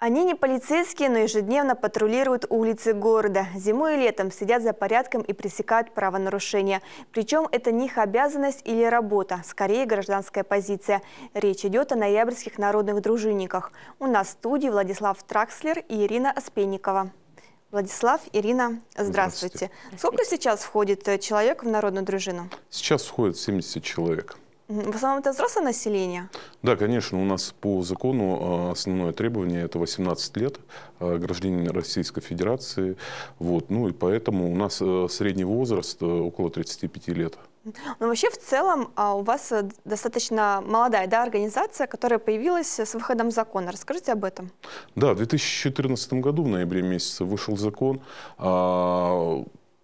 Они не полицейские, но ежедневно патрулируют улицы города. Зимой и летом сидят за порядком и пресекают правонарушения. Причем это не их обязанность или работа, скорее гражданская позиция. Речь идет о ноябрьских народных дружинниках. У нас в студии Владислав Тракслер и Ирина Оспенникова. Владислав, Ирина, здравствуйте. здравствуйте. Сколько сейчас входит э, человек в народную дружину? Сейчас входит 70 человек. В основном это взрослое население? Да, конечно. У нас по закону а, основное требование – это 18 лет а, гражданин Российской Федерации. Вот. Ну и поэтому у нас э, средний возраст э, около 35 лет. Но ну, вообще в целом а, у вас э, достаточно молодая да, организация, которая появилась с выходом закона. Расскажите об этом. Да, в 2014 году в ноябре месяце вышел закон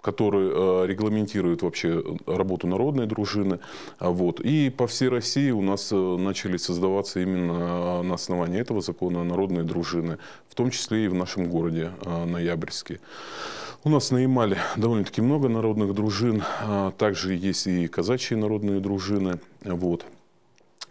который э, регламентирует вообще э, работу народной дружины. А, вот. И по всей России у нас э, начали создаваться именно на основании этого закона народные дружины, в том числе и в нашем городе Ноябрьске. У нас на Ямале довольно-таки много народных дружин, а, также есть и казачьи народные дружины. Вот.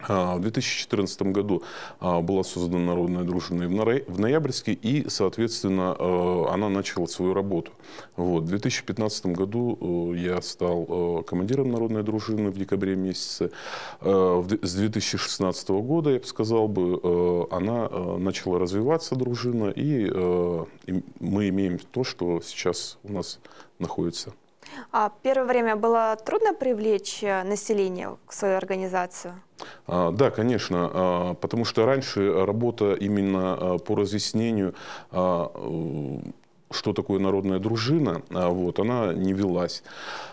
А, в 2014 году а, была создана Народная дружина в Ноябрьске, и, соответственно, э, она начала свою работу. Вот. В 2015 году э, я стал э, командиром Народной дружины в декабре месяце. С 2016 года, я бы сказал, бы, она начала развиваться, дружина, и мы имеем то, что сейчас у нас находится а первое время было трудно привлечь э, население к свою организацию? А, да, конечно, а, потому что раньше работа именно по разъяснению э, что такое народная дружина, вот, она не велась.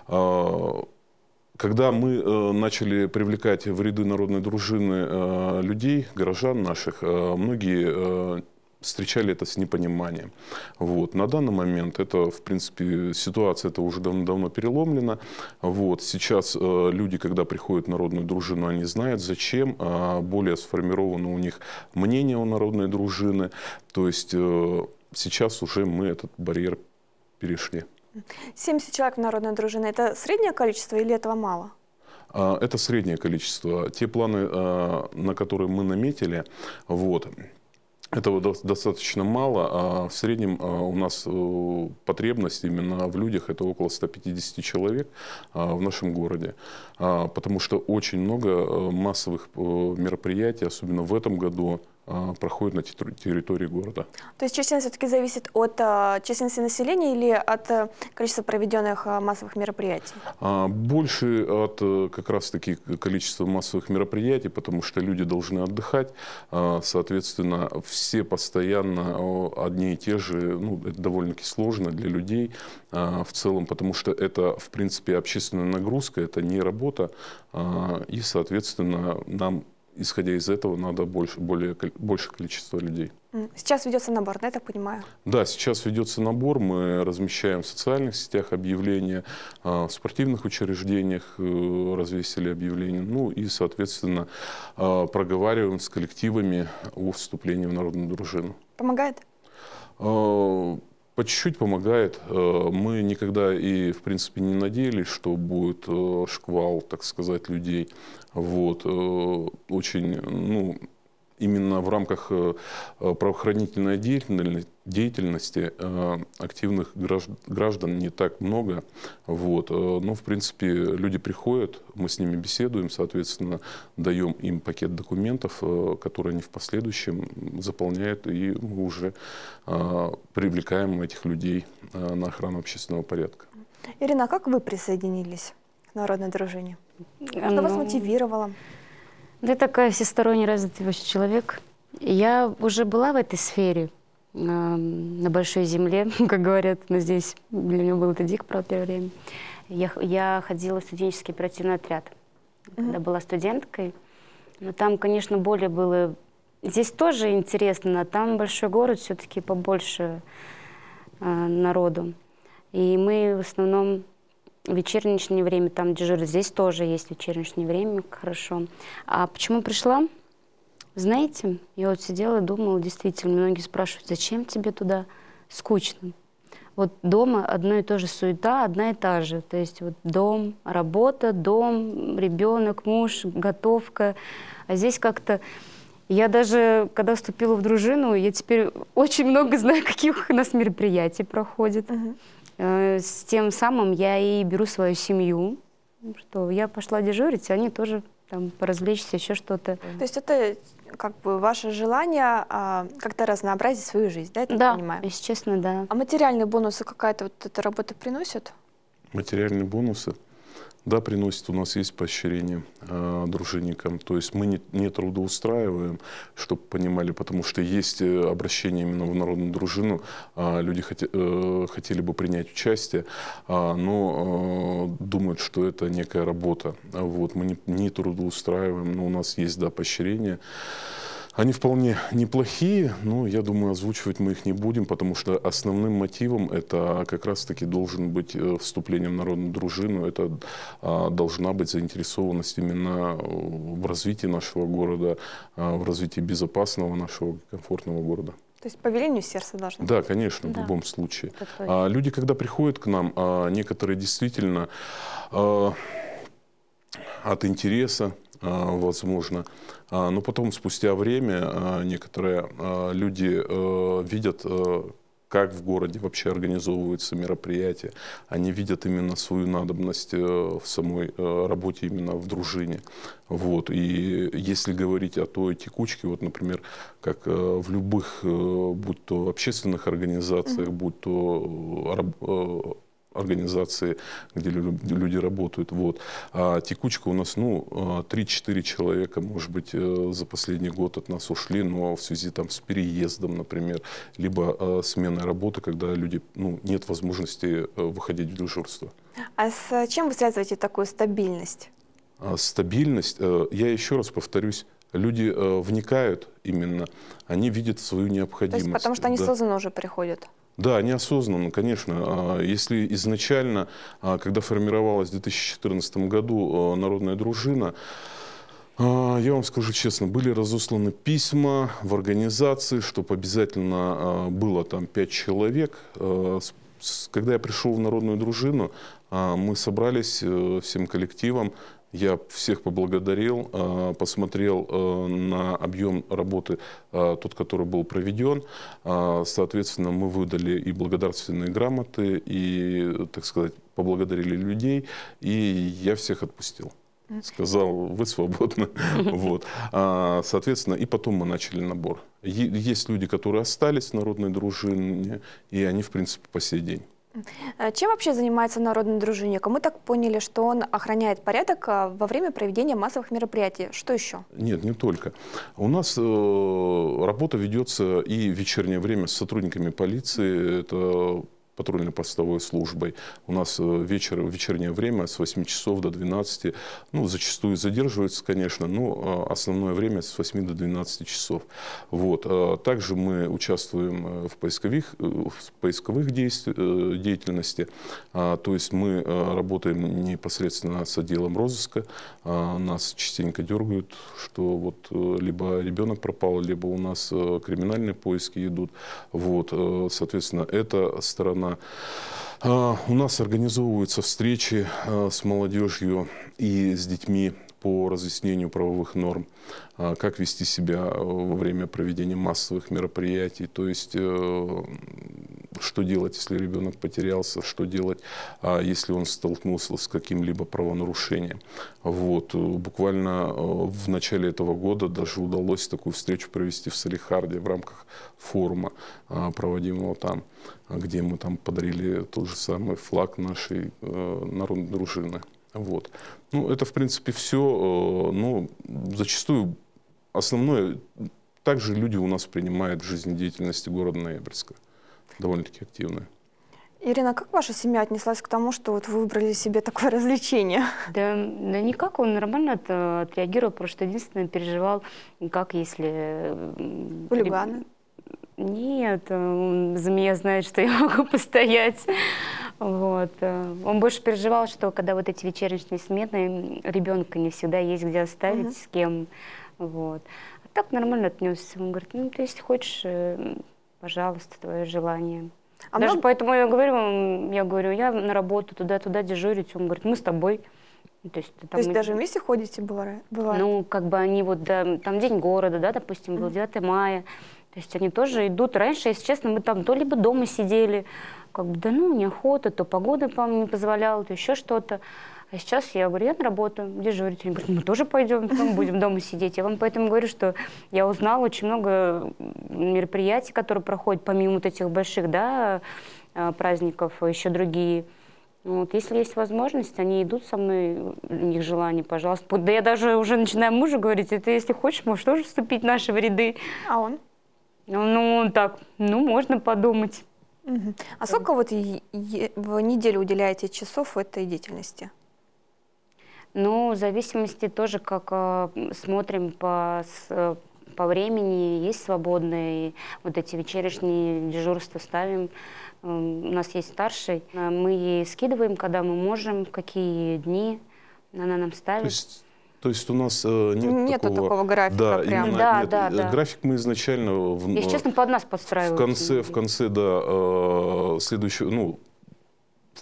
Когда мы э, начали привлекать в ряды народной дружины людей, горожан наших, многие встречали это с непониманием. Вот. На данный момент это, в принципе, ситуация это уже давно, давно переломлена. Вот. Сейчас э, люди, когда приходят в народную дружину, они знают, зачем. Э, более сформировано у них мнение о народной дружины. То есть э, сейчас уже мы этот барьер перешли. 70 человек в народной дружине – это среднее количество или этого мало? А, это среднее количество. Те планы, а, на которые мы наметили, вот, этого достаточно мало, а в среднем а, у нас э, потребность именно в людях это около 150 человек а, в нашем городе, а, потому что очень много э, массовых э, мероприятий, особенно в этом году, а, проходят на территории города. То есть численность все-таки зависит от а, численности населения или от э, количества проведенных а, массовых мероприятий? Больше от э, как раз-таки количества массовых мероприятий, потому что люди должны отдыхать. Соответственно, все постоянно одни и те же, ну, это довольно-таки сложно для людей в целом, потому что это, в принципе, общественная нагрузка, это не работа, и, соответственно, нам исходя из этого, надо больше, более, больше количество людей. Сейчас ведется набор, да, я так понимаю? Да, сейчас ведется набор. Мы размещаем в социальных сетях объявления, а, в спортивных учреждениях э, развесили объявления. Ну и, соответственно, а, проговариваем с коллективами о вступлении в народную дружину. Помогает? А, по чуть-чуть помогает. Э, мы никогда и, в принципе, не надеялись, что будет э, шквал, так сказать, людей. Вот. Э, очень, ну, именно в рамках правоохранительной деятельности деятельности э, активных граждан не так много. Вот. Э, но, в принципе, люди приходят, мы с ними беседуем, соответственно, даем им пакет документов, э, которые они в последующем заполняют, и мы уже привлекаем этих людей на охрану общественного порядка. Ирина, а как вы присоединились к народной дружине? Что вас ну, мотивировало? Да я такая всесторонне развитый человек. Я уже была в этой сфере, Эм, на большой земле, как говорят, но здесь для меня был это дико, правда, первое время. Я, я ходила в студенческий оперативный отряд, mm-hmm. когда была студенткой. Но там, конечно, более было... Здесь тоже интересно, а там большой город, все-таки побольше э, народу. И мы в основном в вечернее время там дежурят. Здесь тоже есть вечернее время, хорошо. А почему пришла? Знаете, я вот сидела и думала, действительно, многие спрашивают, зачем тебе туда? Скучно. Вот дома одно и то же суета, одна и та же. То есть вот дом, работа, дом, ребенок, муж, готовка. А здесь как-то... Я даже, когда вступила в дружину, я теперь очень много знаю, каких у нас мероприятий проходит. Uh -huh. Э, с тем самым я и беру свою семью, что я пошла дежурить, они тоже там поразвлечься, еще что-то. То есть это как бы ваше желание а, как-то разнообразить свою жизнь, да, это да, понимаю? Да, если честно, да. А материальные бонусы какая-то вот эта работа приносит? Материальные бонусы? Да, приносит у нас есть поощрение э, дружинникам. То есть мы не, не трудоустраиваем, чтобы понимали, потому что есть э, обращение именно в народную дружину. Э, люди хот, э, хотели бы принять участие, э, но э, думают, что это некая работа. Вот, мы не, не трудоустраиваем, но у нас есть да, поощрение. Они вполне неплохие, но я думаю, озвучивать мы их не будем, потому что основным мотивом это как раз-таки должен быть э, вступлением народную дружину, это а, должна быть заинтересованность именно э, в развитии нашего города, а, в развитии безопасного нашего комфортного города. То есть по велению сердца должно Да, быть. конечно, да. в любом случае. А, люди, когда приходят к нам, а, некоторые действительно а, от интереса, а, возможно. А, но потом, спустя время, а, некоторые люди э, видят, э, как в городе вообще организовываются мероприятия. Они видят именно свою надобность э, в самой работе именно в дружине. Вот. И если говорить о той текучке, вот, например, как в любых, будь то общественных организациях, будь то организации, где люди работают. Вот. А текучка у нас, ну, 3-4 а, человека, может быть, э, за последний год от нас ушли, но в связи там с переездом, например, либо а, сменой работы, когда люди, ну, нет возможности э, выходить в дежурство. А с чем вы связываете такую стабильность? А стабильность, э, я еще раз повторюсь, люди вникают именно, они видят свою необходимость. То есть потому что они да. осознанно уже приходят? Да, неосознанно, конечно. А, если изначально, а, когда формировалась в 2014 году а, народная дружина, я вам скажу честно, были разосланы письма в организации, чтобы обязательно было там пять человек. Когда я пришел в народную дружину, мы собрались э, всем коллективом, я всех поблагодарил, э, посмотрел э, на объем работы, э, тот, который был проведен. Соответственно, мы выдали и благодарственные грамоты, и, так сказать, поблагодарили людей, и я всех отпустил. Сказал, вы свободны. вот. А, соответственно, и потом мы начали набор. Есть люди, которые остались в народной дружине, и они, в принципе, по сей день. Э, чем вообще занимается народный дружинник? Мы так поняли, что он охраняет порядок э, во время проведения массовых мероприятий. Что еще? Нет, не только. У нас э, работа ведется и в вечернее время с сотрудниками полиции. Это патрульно-постовой службой. У нас э, вечер, вечернее время с 8 часов до 12, ну, зачастую задерживаются, конечно, но э, основное время с 8 до 12 часов. Вот. Э, также мы участвуем в поисковых, в поисковых действий, деятельности, а, то есть мы работаем непосредственно с отделом розыска, а, нас частенько дергают, что вот либо ребенок пропал, либо у нас криминальные поиски идут. Вот. Соответственно, эта сторона а, у нас организовываются встречи а, с молодежью и с детьми по разъяснению правовых норм, а, как вести себя во время проведения массовых мероприятий. То есть э, что делать, если ребенок потерялся, что делать, а, если он столкнулся с каким-либо правонарушением. Вот. Э, буквально э, в начале этого года даже удалось такую встречу провести в Салихарде в рамках форума, а, проводимого там, где мы там подарили тот же самый флаг нашей э, народной дружины. Вот. Ну, это, в принципе, все. Ну, зачастую основное также люди у нас принимают в жизнедеятельности города Ноябрьска довольно-таки активно. Ирина, как ваша семья отнеслась к тому, что вот вы выбрали себе такое развлечение? Да, да никак, он нормально от, отреагировал, просто единственное переживал, как если... Хулиганы? Нет, он за меня знает, что я могу постоять. Вот. Э, он больше переживал, что когда вот эти вечерние смены, ребенка не всегда есть где оставить, угу. с кем. Вот. А так нормально отнесся. Он говорит, ну, ты если хочешь, э, пожалуйста, твое желание. А Даже много... поэтому я говорю, я говорю, я на работу туда-туда дежурить. Он говорит, мы с тобой. Ну, то есть, там, То есть мы... даже вместе ходите, бывает? Ну, как бы они вот, да, там День города, да, допустим, был 9 мая. То есть они тоже идут. Раньше, если честно, мы там то либо дома сидели, как бы, да ну, неохота, то погода, по-моему, не позволяла, то еще что-то. А сейчас я говорю, я на работу, дежурить. Они говорят, мы тоже пойдем, потом будем дома сидеть. Я вам поэтому говорю, что я узнала очень много мероприятий, которые проходят помимо вот этих больших да, а, праздников, а еще другие. Вот, если есть возможность, они идут со мной, у них желание, пожалуйста. Да я даже уже начинаю мужу говорить, это если хочешь, можешь тоже вступить в наши в ряды. А он? Ну, ну он так, ну, можно подумать. Угу. А сколько вот в неделю уделяете часов этой деятельности? Ну, в зависимости тоже, как э, смотрим по, с, э, по времени, есть свободные, вот эти вечерние дежурства ставим. Эм, у нас есть старший, э, мы ей скидываем, когда мы можем, какие дни она нам ставит. То есть... То есть у нас нет Нету такого, такого графика. Да, прям. Именно, да, нет, да, да. График мы изначально... В, Если честно, под нас подстраиваем. В конце, в конце да, э, следующего, ну,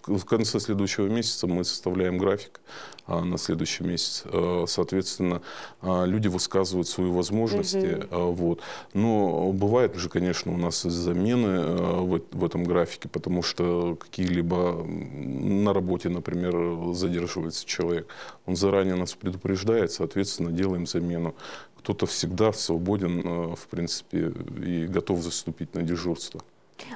в конце следующего месяца мы составляем график а на следующий месяц. Э, соответственно, э, люди высказывают свои возможности. Угу. Вот. Но бывает же, конечно, у нас замены в этом графике, потому что какие-либо на работе, например, задерживается человек. Он заранее нас предупреждает, соответственно, делаем замену кто-то всегда свободен, в принципе, и готов заступить на дежурство.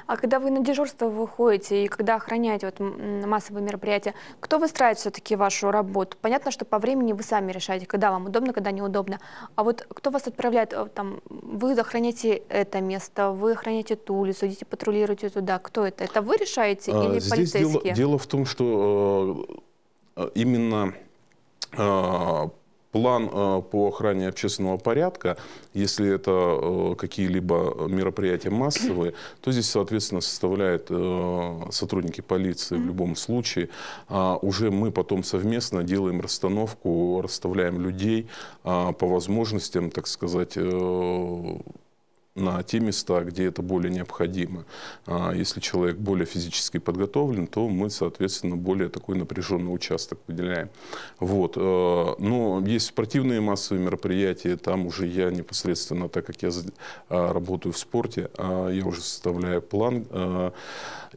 А когда вы на дежурство выходите и когда охраняете вот массовые мероприятия, кто выстраивает все-таки вашу работу? Понятно, что по времени вы сами решаете, когда вам удобно, когда неудобно. А вот кто вас отправляет? Э, там, вы охраняете это место, вы охраняете ту улицу, идите патрулируете туда. Кто это? Это вы решаете а, или здесь полицейские? Дело, дело в том, что э, именно э, План э, по охране общественного порядка, если это э, какие-либо мероприятия массовые, то здесь, соответственно, составляют э, сотрудники полиции в любом случае. А Уже мы потом совместно делаем расстановку, расставляем людей а, по возможностям, так сказать, на те места, где это более необходимо. А если человек более физически подготовлен, то мы, соответственно, более такой напряженный участок выделяем. Вот. Э, но есть спортивные массовые мероприятия, там уже я непосредственно, так как я а, работаю в спорте, а, я уже составляю план, э,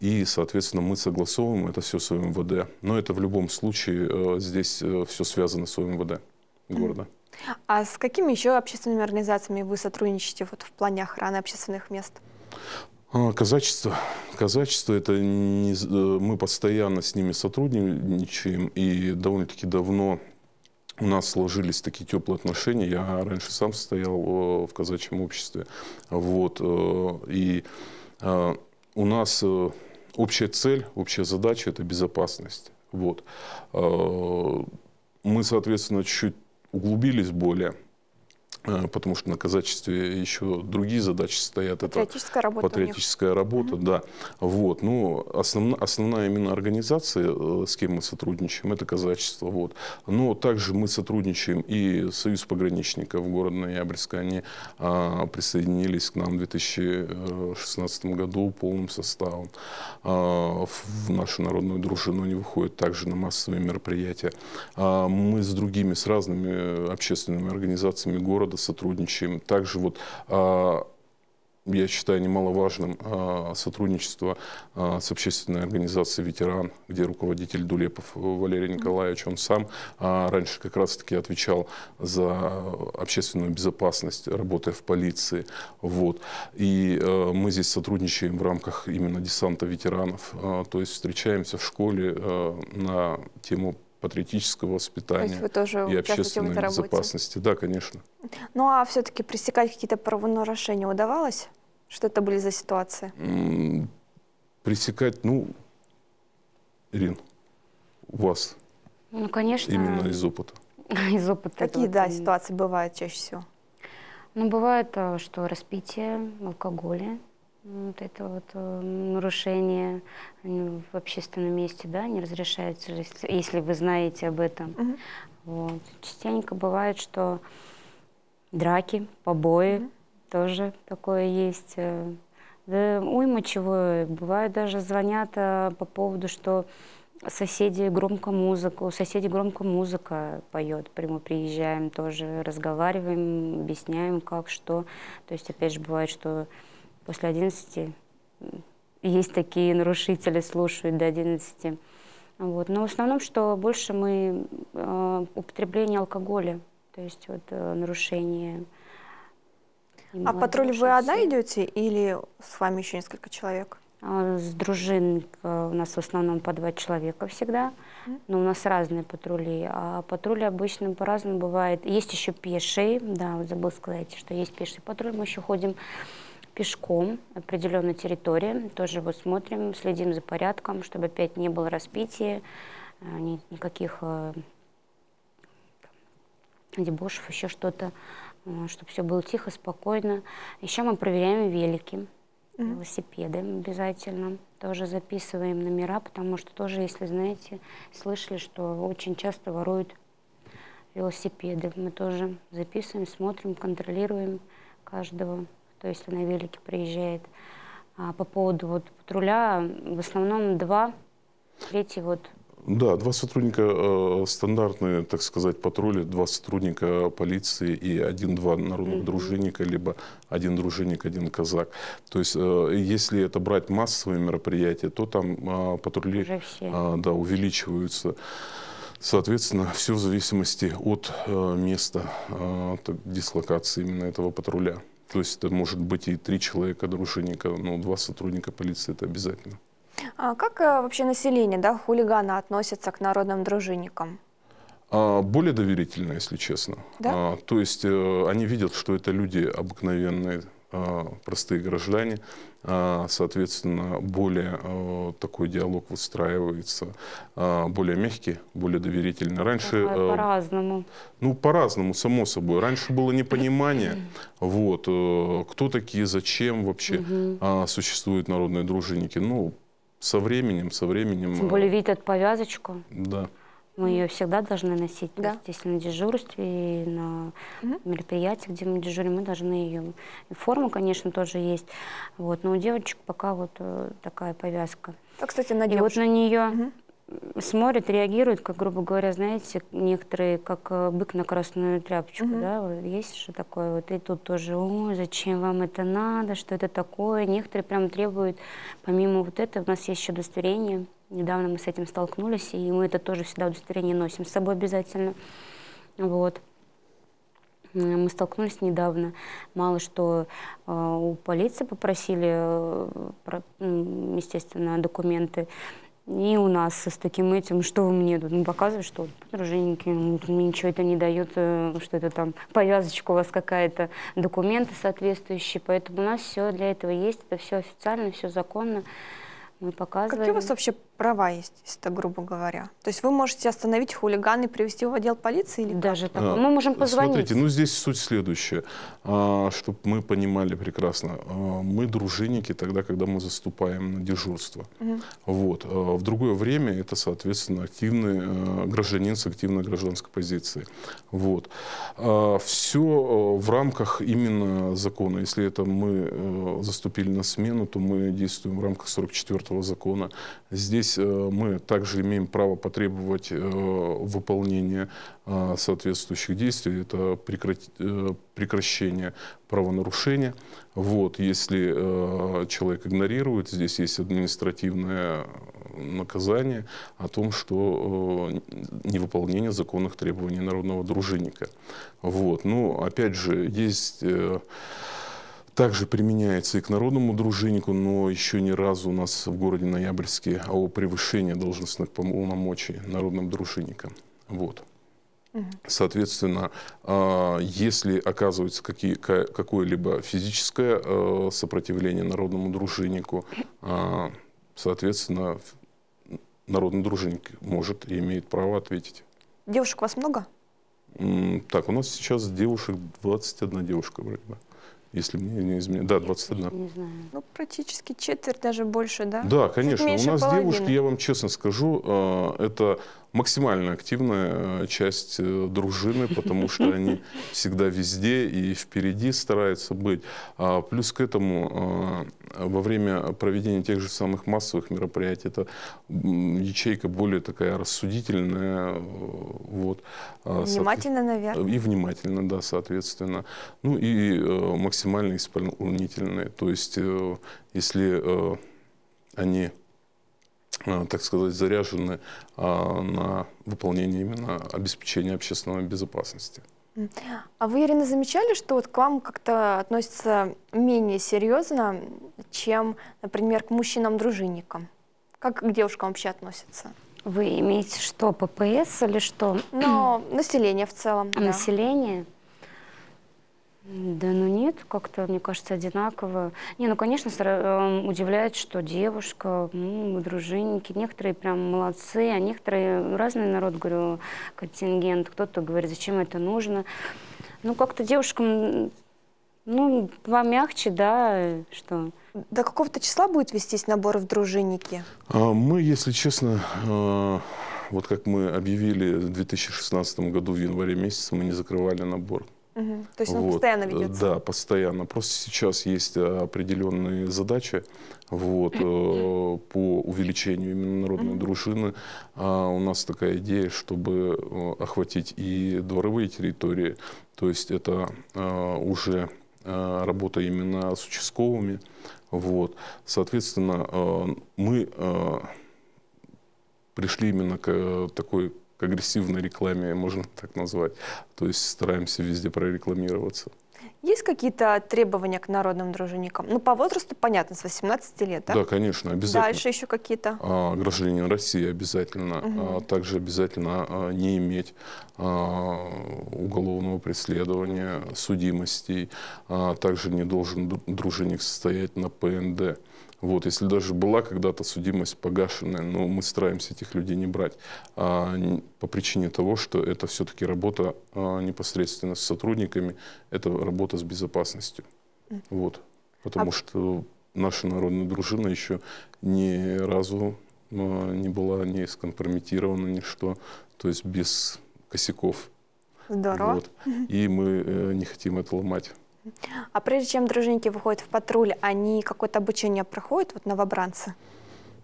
и, соответственно, мы согласовываем это все с МВД. Но это в любом случае э, здесь все связано с МВД города. А с какими еще общественными организациями вы сотрудничаете вот в плане охраны общественных мест? А, казачество. Казачество это не, э, мы постоянно с ними сотрудничаем и довольно-таки давно у нас сложились такие теплые отношения. Я раньше сам состоял э, в казачьем обществе. Вот. Э, и у нас общая цель, общая задача – это безопасность. Вот. Мы, соответственно, чуть углубились более. Э, потому что на казачестве еще другие задачи стоят. Это патриотическая работа. Патриотическая работа, да. Вот. Но ну, основна, основная именно организация, э, с кем мы сотрудничаем, это казачество. Вот. Но также мы сотрудничаем и Союз пограничников города Ноябрьска. Они а, присоединились к нам в 2016 году полным составом. А, в нашу народную дружину они выходят также на массовые мероприятия. А, мы с другими, с разными общественными организациями города года сотрудничаем. Также вот а, я считаю немаловажным а, сотрудничество а, с общественной организацией «Ветеран», где руководитель Дулепов Валерий Николаевич, он сам раньше как раз-таки отвечал за общественную безопасность, работая в полиции. Вот. И мы здесь сотрудничаем в рамках именно десанта ветеранов, то есть встречаемся в школе на тему патриотического воспитания и общественной безопасности. Да, конечно. Ну а все-таки пресекать какие-то правонарушения удавалось? Что это были за ситуации? пресекать, ну, Ирин, у вас ну, конечно. Именно из опыта. Из опыта. Какие, да, ситуации бывают чаще всего? Ну, бывает, э, что распитие алкоголя, вот это вот э, нарушение э, в общественном месте, да, не разрешается, если вы знаете об этом. Угу. Вот. Частенько бывает, что драки, побои, угу. тоже такое есть. Э. Да, уйма чего. Бывает даже звонят по поводу, что соседи громко музыку, у соседей громко музыка поет. прямо приезжаем тоже, разговариваем, объясняем, как, что. То есть, опять же, бывает, что после 11. Есть такие нарушители, слушают до 11. Вот. Но в основном, что больше мы э, употребление алкоголя, то есть вот, э, нарушение. А патруль вы одна идете или с вами еще несколько человек? А, с дружин э, у нас в основном по два человека всегда, но у нас разные патрули. А патрули обычно по-разному бывает. Есть еще пешие, да, вот забыл сказать, что есть пеший патруль, мы еще ходим пешком определенной территории. Тоже вот смотрим, следим за порядком, чтобы опять не было распития, э, ни, никаких э, дебошев, еще что-то, э, чтобы все было тихо, спокойно. Еще мы проверяем велики, mm-hmm. велосипеды обязательно. Тоже записываем номера, потому что тоже, если знаете, слышали, что очень часто воруют велосипеды. Мы тоже записываем, смотрим, контролируем каждого. То есть на велике приезжает. А по поводу вот патруля, в основном два, третий вот да, два сотрудника э, стандартные, так сказать, патрули, два сотрудника полиции и один-два народных mm -hmm. дружинника, либо один дружинник, один казак. То есть, э, если это брать массовые мероприятия, то там э, патрули э, да, увеличиваются. Соответственно, все в зависимости от э, места э, дислокации именно этого патруля. То есть это может быть и три человека дружинника, но ну, два сотрудника полиции это обязательно. А как э, вообще население, да, хулигана относится к народным дружинникам? А, более доверительно, если честно. Да? А, то есть э, они видят, что это люди обыкновенные, Э, простые граждане. Э, соответственно, более э, такой диалог выстраивается, более мягкий, более доверительный. Раньше... По-разному. Ну, по-разному, само собой. Раньше было непонимание, вот, кто такие, зачем вообще угу. существуют народные дружинники. Ну, со временем, со временем... Тем более видят повязочку. Да. Мы ее всегда должны носить, да. То есть, если на дежурстве, и на угу. мероприятии, где мы дежурим, мы должны ее. форма, конечно, тоже есть. Вот, но у девочек пока вот э, такая повязка. А, кстати, на девушек. И вот на нее угу. смотрят, реагируют, как, грубо говоря, знаете, некоторые, как э, бык на красную тряпочку, угу. да, вот есть же такое. Вот и тут тоже, о, зачем вам это надо, что это такое. Некоторые прям требуют, помимо вот этого, у нас есть еще удостоверение Недавно мы с этим столкнулись, и мы это тоже всегда удостоверение носим с собой обязательно. Вот. Мы столкнулись недавно. Мало что э, у полиции попросили, э, естественно, документы. И у нас с таким этим, что вы мне тут ну, показываете, что дружинники, мне ничего это не дает, э, что это там повязочка у вас какая-то, документы соответствующие. Поэтому у нас все для этого есть, это все официально, все законно. Мы показываем. Какие у вас вообще права есть, если так грубо говоря. То есть вы можете остановить хулигана и привести его в отдел полиции или даже так? А, Мы можем позвонить. Смотрите, ну здесь суть следующая, а, чтобы мы понимали прекрасно. А, мы дружинники тогда, когда мы заступаем на дежурство. Угу. Вот. А, в другое время это, соответственно, активный а, гражданин с активной гражданской позицией. Вот. А, все а, в рамках именно закона. Если это мы а, заступили на смену, то мы действуем в рамках 44 го закона. Здесь Здесь э, мы также имеем право потребовать э, выполнения э, соответствующих действий. Это прекращение правонарушения. Вот, если человек игнорирует, здесь есть административное наказание о том, что невыполнение законных требований народного дружинника. Вот. Ну, опять же, есть также применяется и к народному дружиннику, но еще ни разу у нас в городе Ноябрьске о превышении должностных полномочий народным дружинникам. Вот. Соответственно, а, если оказывается какое-либо физическое а, сопротивление народному дружиннику, а, соответственно, народный дружинник может и имеет право ответить. Девушек у вас много? Так, у нас сейчас девушек 21 девушка вроде бы если мне не изменяет. Да, 21. Не знаю. Ну, практически четверть, даже больше, да? Да, конечно. У нас половины. девушки, я вам честно скажу, э, это максимально активная э, часть э, дружины, потому что они всегда везде и впереди стараются быть. А плюс к этому во время проведения тех же самых массовых мероприятий. Это ячейка более такая рассудительная. Э, вот, а, внимательно, наверное. И внимательно, да, соответственно. Ну и э, максимально исполнительные, То есть, э, если они так сказать, заряжены а, на выполнение именно обеспечения общественной безопасности. А вы, Ирина, замечали, что вот к вам как-то относятся менее серьезно, чем, например, к мужчинам-дружинникам? Как к девушкам вообще относятся? Вы имеете что, ППС или что? Но население в целом. А да. Население? Да ну нет, как-то, мне кажется, одинаково. Не, ну, конечно, эм, удивляет, что девушка, дружинники, некоторые прям молодцы, а некоторые, разный народ, говорю, контингент, кто-то говорит, зачем это нужно. Ну, как-то девушкам, ну, вам мягче, да, что... До какого-то числа будет вестись набор в дружинники? А, мы, если честно, э, вот как мы объявили в 2016 году, в январе месяце, мы не закрывали набор. То есть он вот. постоянно ведется? Да, постоянно. Просто сейчас есть э, определенные задачи вот, э, по увеличению именно народной дружины. А у нас такая идея, чтобы э, охватить и дворовые территории. То есть это уже работа именно с участковыми. Вот. Соответственно, мы пришли именно к такой к агрессивной рекламе, можно так назвать. То есть стараемся везде прорекламироваться. Есть какие-то требования к народным дружинникам? Ну, по возрасту, понятно, с 18 лет, да? Да, конечно, обязательно. Дальше еще какие-то? А, гражданин России обязательно. Угу. А, также обязательно а, не иметь а, уголовного преследования, судимостей. А также не должен дружинник состоять на ПНД. Вот, если даже была когда-то судимость погашенная, но мы стараемся этих людей не брать а, по причине того, что это все-таки работа а, непосредственно с сотрудниками, это работа с безопасностью. Вот, потому а... что наша народная дружина еще ни разу а, не была не скомпрометирована, ничто, то есть без косяков. Здорово. Вот. И мы э, не хотим это ломать. А прежде чем дружинники выходят в патруль, они какое-то обучение проходят, вот новобранцы?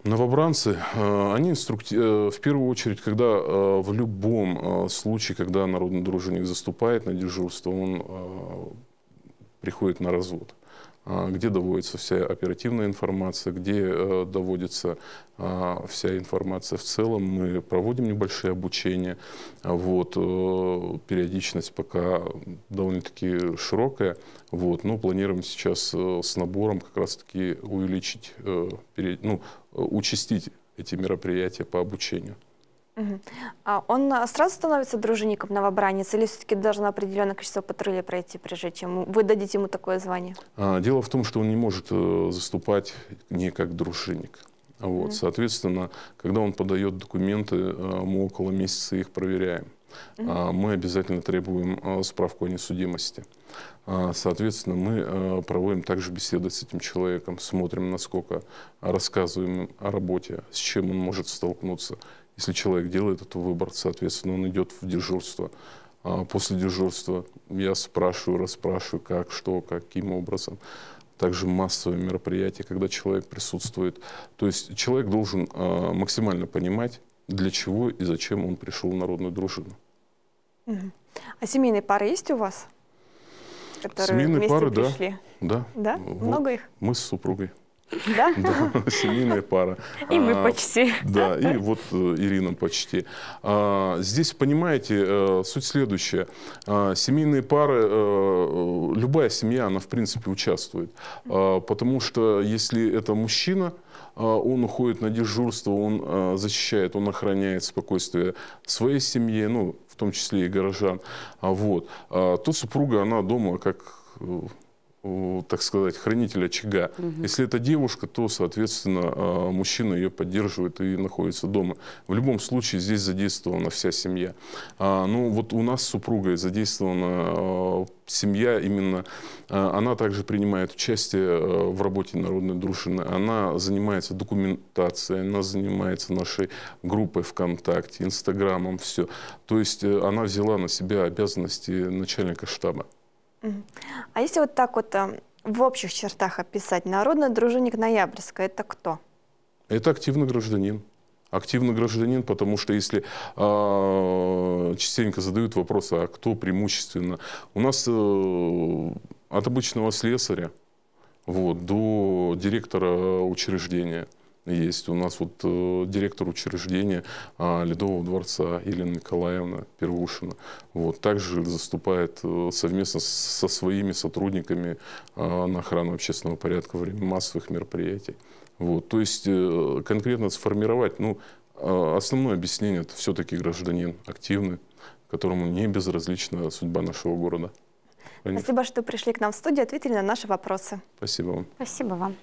Новобранцы, э, они инструктив... Э, в первую очередь, когда в любом случае, когда народный дружинник заступает на дежурство, он приходит на развод а, где доводится вся оперативная информация, где э, доводится а, вся информация в целом. Мы проводим небольшие обучения. А вот, э, периодичность пока довольно-таки широкая. Вот, но планируем сейчас э, с набором как раз-таки увеличить, ну, участить эти мероприятия по обучению. А он а, сразу становится дружинником новобранец или все-таки должно определенное количество патрулей пройти, прежде чем вы дадите ему такое звание? А, дело в том, что он не может э, заступать не как дружинник. Вот, угу. Соответственно, когда он подает документы, э, мы около месяца их проверяем. Угу. А, мы обязательно требуем э, справку о несудимости. А, соответственно, мы проводим также беседы с этим человеком, смотрим, насколько рассказываем о работе, с чем он может столкнуться, если человек делает этот выбор, соответственно, он идет в дежурство. А после дежурства я спрашиваю, расспрашиваю, как, что, каким образом. Также массовые мероприятия, когда человек присутствует. То есть человек должен а, максимально понимать, для чего и зачем он пришел в народную дружину. А семейные пары есть у вас? Которые Семейные вместе пары, пришли? да. да. да? Вот. Много их? Мы с супругой. Да? да, семейная пара. И мы а, почти. Да, и вот э, Ирина почти. А, здесь, понимаете, э, суть следующая. А, семейные пары, э, любая семья, она в принципе участвует. потому что если это мужчина, он уходит на дежурство, он защищает, он охраняет спокойствие своей семьи, ну, в том числе и горожан. Вот. То супруга, она дома как так сказать, хранитель очага. Угу. Если это девушка, то, соответственно, а, мужчина ее поддерживает и находится дома. В любом случае здесь задействована вся семья. А, ну вот у нас с супругой задействована а, семья именно, она также принимает участие в работе народной дружины, она занимается документацией, она занимается нашей группой ВКонтакте, Инстаграмом, все. То есть э, она взяла на себя обязанности начальника штаба. А если вот так вот эм, в общих чертах описать, народный дружинник Ноябрьска – это кто? Это активный гражданин активный гражданин, потому что если э, частенько задают вопрос, а кто преимущественно, у нас э, от обычного слесаря вот, до директора э, учреждения – есть. У нас вот э, директор учреждения а, Ледового дворца Елена Николаевна Первушина. Вот, также заступает э, совместно со своими сотрудниками а, на охрану общественного порядка во время массовых мероприятий. Вот, то есть э, конкретно сформировать, ну, а, основное объяснение это все-таки гражданин активный, которому не безразлична судьба нашего города. Конечно. Спасибо, что пришли к нам в студию, ответили на наши вопросы. Спасибо вам. Спасибо вам.